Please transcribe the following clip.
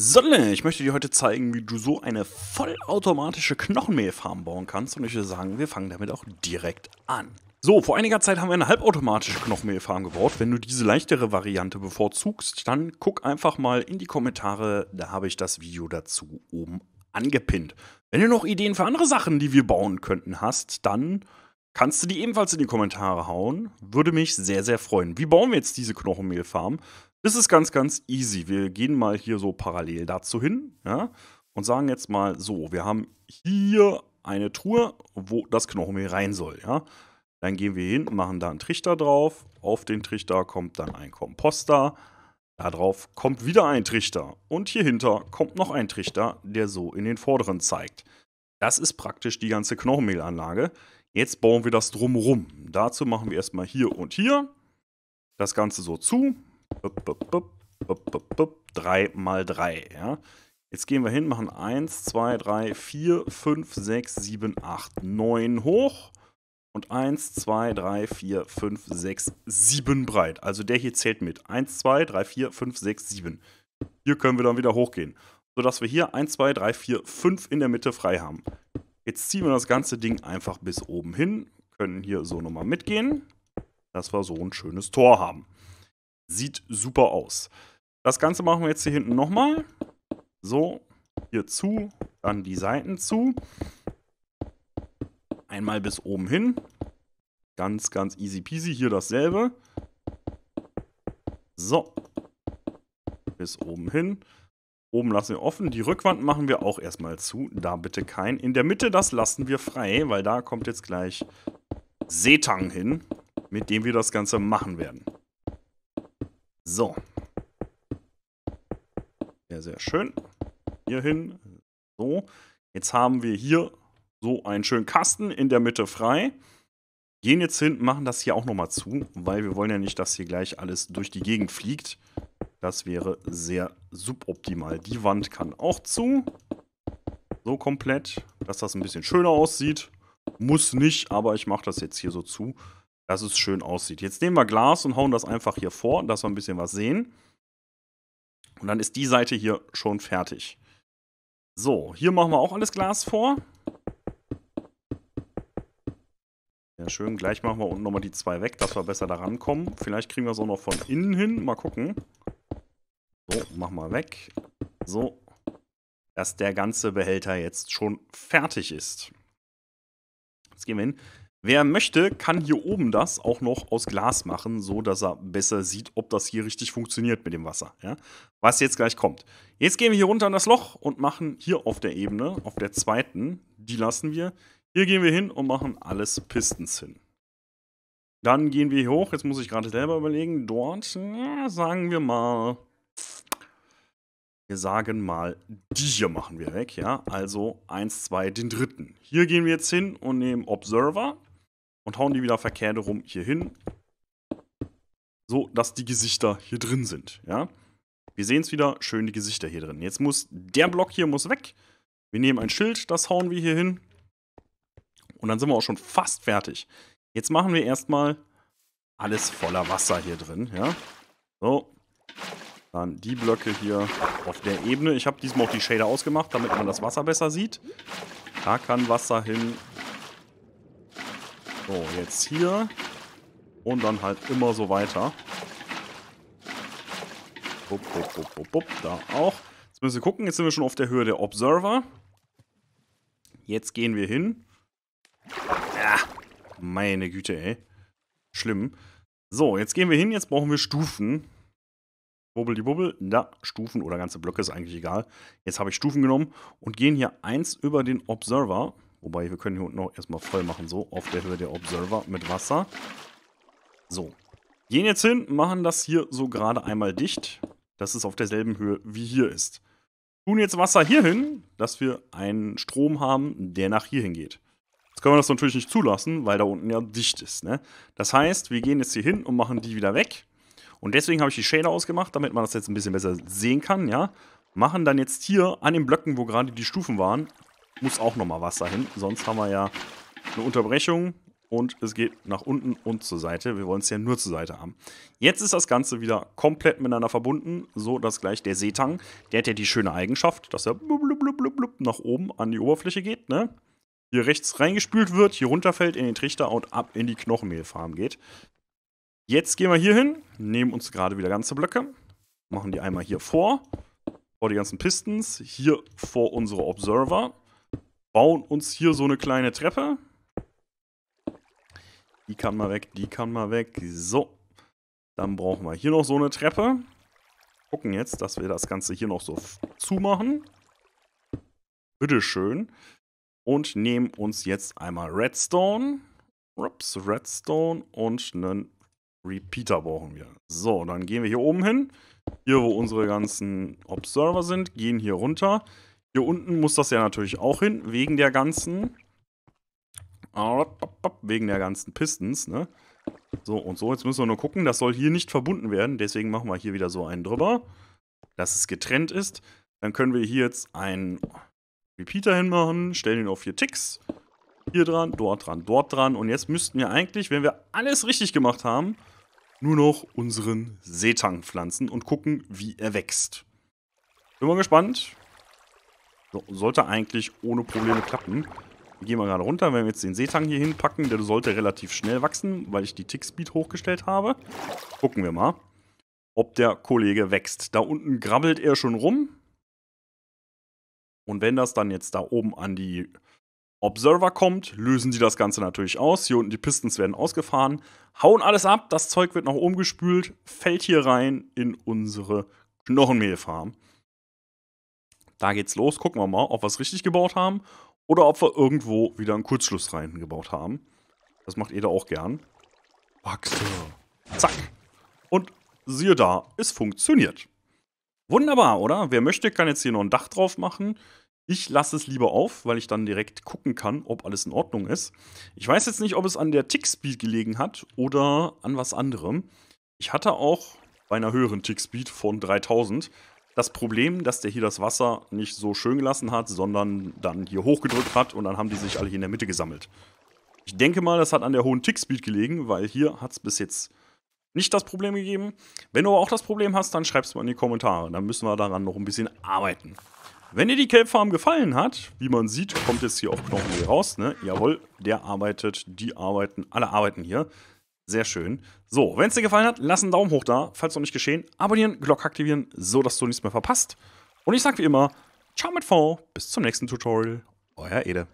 Sonne, ich möchte dir heute zeigen, wie du so eine vollautomatische Knochenmehlfarm bauen kannst und ich würde sagen, wir fangen damit auch direkt an. So, vor einiger Zeit haben wir eine halbautomatische Knochenmehlfarm gebaut. Wenn du diese leichtere Variante bevorzugst, dann guck einfach mal in die Kommentare, da habe ich das Video dazu oben angepinnt. Wenn du noch Ideen für andere Sachen, die wir bauen könnten, hast, dann kannst du die ebenfalls in die Kommentare hauen. Würde mich sehr, sehr freuen. Wie bauen wir jetzt diese Knochenmehlfarm? Das ist ganz, ganz easy. Wir gehen mal hier so parallel dazu hin ja, und sagen jetzt mal so, wir haben hier eine Truhe, wo das Knochenmehl rein soll. Ja. Dann gehen wir hin, machen da einen Trichter drauf. Auf den Trichter kommt dann ein Komposter. Darauf kommt wieder ein Trichter. Und hier hinter kommt noch ein Trichter, der so in den vorderen zeigt. Das ist praktisch die ganze Knochenmehlanlage. Jetzt bauen wir das drumrum. Dazu machen wir erstmal hier und hier das Ganze so zu. Bup, bup, bup, bup, bup, bup, 3 mal 3. Ja? Jetzt gehen wir hin, machen 1, 2, 3, 4, 5, 6, 7, 8, 9 hoch. Und 1, 2, 3, 4, 5, 6, 7 breit. Also der hier zählt mit. 1, 2, 3, 4, 5, 6, 7. Hier können wir dann wieder hochgehen. Sodass wir hier 1, 2, 3, 4, 5 in der Mitte frei haben. Jetzt ziehen wir das ganze Ding einfach bis oben hin. Können hier so nochmal mitgehen. Dass wir so ein schönes Tor haben. Sieht super aus. Das Ganze machen wir jetzt hier hinten nochmal. So, hier zu, dann die Seiten zu. Einmal bis oben hin. Ganz, ganz easy peasy. Hier dasselbe. So. Bis oben hin. Oben lassen wir offen. Die Rückwand machen wir auch erstmal zu. Da bitte kein. In der Mitte, das lassen wir frei, weil da kommt jetzt gleich Seetang hin, mit dem wir das Ganze machen werden. So. Sehr, sehr schön. Hier hin. So. Jetzt haben wir hier so einen schönen Kasten in der Mitte frei. Gehen jetzt hin, machen das hier auch nochmal zu, weil wir wollen ja nicht, dass hier gleich alles durch die Gegend fliegt. Das wäre sehr suboptimal. Die Wand kann auch zu. So komplett, dass das ein bisschen schöner aussieht. Muss nicht, aber ich mache das jetzt hier so zu dass es schön aussieht. Jetzt nehmen wir Glas und hauen das einfach hier vor, dass wir ein bisschen was sehen. Und dann ist die Seite hier schon fertig. So, hier machen wir auch alles Glas vor. Sehr schön. Gleich machen wir unten nochmal die zwei weg, dass wir besser da rankommen. Vielleicht kriegen wir es auch noch von innen hin. Mal gucken. So, machen wir weg. So. Dass der ganze Behälter jetzt schon fertig ist. Jetzt gehen wir hin. Wer möchte, kann hier oben das auch noch aus Glas machen, so dass er besser sieht, ob das hier richtig funktioniert mit dem Wasser. Ja? Was jetzt gleich kommt. Jetzt gehen wir hier runter in das Loch und machen hier auf der Ebene, auf der zweiten, die lassen wir. Hier gehen wir hin und machen alles Pistons hin. Dann gehen wir hier hoch. Jetzt muss ich gerade selber überlegen. Dort, ja, sagen wir mal, wir sagen mal, die hier machen wir weg, ja. Also 1, 2, den dritten. Hier gehen wir jetzt hin und nehmen Observer und hauen die wieder verkehrt rum hier hin. So, dass die Gesichter hier drin sind, ja. Wir sehen es wieder, schön die Gesichter hier drin. Jetzt muss, der Block hier muss weg. Wir nehmen ein Schild, das hauen wir hier hin. Und dann sind wir auch schon fast fertig. Jetzt machen wir erstmal alles voller Wasser hier drin, ja. So. Dann die Blöcke hier auf der Ebene. Ich habe diesmal auch die Shader ausgemacht, damit man das Wasser besser sieht. Da kann Wasser hin, so, jetzt hier. Und dann halt immer so weiter. Bup, bup, bup, bup, Da auch. Jetzt müssen wir gucken. Jetzt sind wir schon auf der Höhe der Observer. Jetzt gehen wir hin. Ja, meine Güte, ey. Schlimm. So, jetzt gehen wir hin. Jetzt brauchen wir Stufen. Bubbel die Bubbel. Da, Stufen oder ganze Blöcke ist eigentlich egal. Jetzt habe ich Stufen genommen und gehen hier eins über den Observer. Wobei, wir können hier unten auch erstmal voll machen. So, auf der Höhe der Observer mit Wasser. So. Gehen jetzt hin, machen das hier so gerade einmal dicht, dass es auf derselben Höhe wie hier ist. Tun jetzt Wasser hier hin, dass wir einen Strom haben, der nach hier hingeht. Jetzt können wir das natürlich nicht zulassen, weil da unten ja dicht ist. Ne? Das heißt, wir gehen jetzt hier hin und machen die wieder weg. Und deswegen habe ich die Shader ausgemacht, damit man das jetzt ein bisschen besser sehen kann, ja. Machen dann jetzt hier an den Blöcken, wo gerade die Stufen waren, muss auch nochmal Wasser hin. Sonst haben wir ja eine Unterbrechung und es geht nach unten und zur Seite. Wir wollen es ja nur zur Seite haben. Jetzt ist das Ganze wieder komplett miteinander verbunden, so dass gleich der Seetang, der hat ja die schöne Eigenschaft, dass er blub, blub, blub, blub, nach oben an die Oberfläche geht, ne? Hier rechts reingespült wird, hier runterfällt in den Trichter und ab in die Knochenmehlfarm geht. Jetzt gehen wir hier hin, nehmen uns gerade wieder ganze Blöcke, machen die einmal hier vor, vor die ganzen Pistons, hier vor unsere Observer, bauen uns hier so eine kleine Treppe. Die kann mal weg, die kann mal weg. So, dann brauchen wir hier noch so eine Treppe. Gucken jetzt, dass wir das Ganze hier noch so zumachen. Bitteschön. Und nehmen uns jetzt einmal Redstone. Ups, Redstone und einen Repeater brauchen wir. So, dann gehen wir hier oben hin. Hier, wo unsere ganzen Observer sind, gehen hier runter. Hier unten muss das ja natürlich auch hin, wegen der ganzen... Wegen der ganzen Pistons, ne? So und so, jetzt müssen wir nur gucken, das soll hier nicht verbunden werden, deswegen machen wir hier wieder so einen drüber, dass es getrennt ist. Dann können wir hier jetzt einen Repeater hinmachen, stellen ihn auf vier Ticks. Hier dran, dort dran, dort dran. Und jetzt müssten wir eigentlich, wenn wir alles richtig gemacht haben, nur noch unseren Seetang pflanzen und gucken, wie er wächst. Bin mal gespannt. So, sollte eigentlich ohne Probleme klappen. Wir gehen mal gerade runter. Wenn wir jetzt den Seetang hier hinpacken, der sollte relativ schnell wachsen, weil ich die Tick-Speed hochgestellt habe. Gucken wir mal, ob der Kollege wächst. Da unten grabbelt er schon rum. Und wenn das dann jetzt da oben an die Observer kommt, lösen die das Ganze natürlich aus. Hier unten die Pistons werden ausgefahren, hauen alles ab, das Zeug wird nach oben gespült, fällt hier rein in unsere Knochenmehlfarm da geht's los. Gucken wir mal, ob wir es richtig gebaut haben oder ob wir irgendwo wieder einen Kurzschluss reingebaut haben. Das macht ihr da auch gern. Wachse. Zack. Und siehe da, es funktioniert. Wunderbar, oder? Wer möchte, kann jetzt hier noch ein Dach drauf machen. Ich lasse es lieber auf, weil ich dann direkt gucken kann, ob alles in Ordnung ist. Ich weiß jetzt nicht, ob es an der Tick-Speed gelegen hat oder an was anderem. Ich hatte auch bei einer höheren Tick-Speed von 3000 das Problem, dass der hier das Wasser nicht so schön gelassen hat, sondern dann hier hochgedrückt hat und dann haben die sich alle hier in der Mitte gesammelt. Ich denke mal, das hat an der hohen Tickspeed gelegen, weil hier hat es bis jetzt nicht das Problem gegeben. Wenn du aber auch das Problem hast, dann schreib es mal in die Kommentare. Dann müssen wir daran noch ein bisschen arbeiten. Wenn dir die Kelpfarm gefallen hat, wie man sieht, kommt jetzt hier auch Knochen raus, ne? Jawohl, der arbeitet, die arbeiten, alle arbeiten hier. Sehr schön. So, wenn es dir gefallen hat, lass einen Daumen hoch da, falls noch nicht geschehen. Abonnieren, Glocke aktivieren, so dass du nichts mehr verpasst. Und ich sag wie immer, ciao mit V, bis zum nächsten Tutorial. Euer Ede.